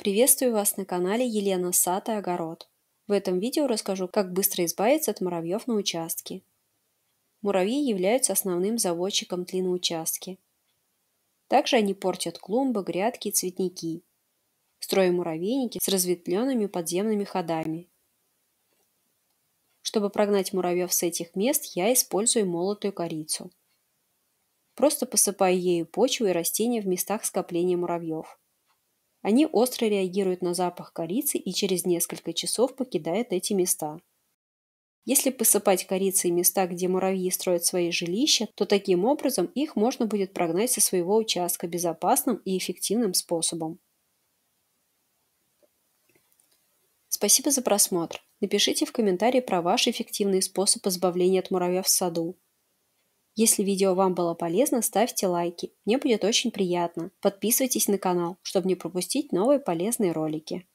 Приветствую вас на канале Елена Сатый Огород. В этом видео расскажу, как быстро избавиться от муравьев на участке. Муравьи являются основным заводчиком тли на участке. Также они портят клумбы, грядки и цветники. Строим муравейники с разветвленными подземными ходами. Чтобы прогнать муравьев с этих мест, я использую молотую корицу. Просто посыпаю ею почву и растения в местах скопления муравьев. Они остро реагируют на запах корицы и через несколько часов покидают эти места. Если посыпать корицей места, где муравьи строят свои жилища, то таким образом их можно будет прогнать со своего участка безопасным и эффективным способом. Спасибо за просмотр. Напишите в комментарии про ваш эффективный способ избавления от муравьев в саду. Если видео вам было полезно, ставьте лайки, мне будет очень приятно. Подписывайтесь на канал, чтобы не пропустить новые полезные ролики.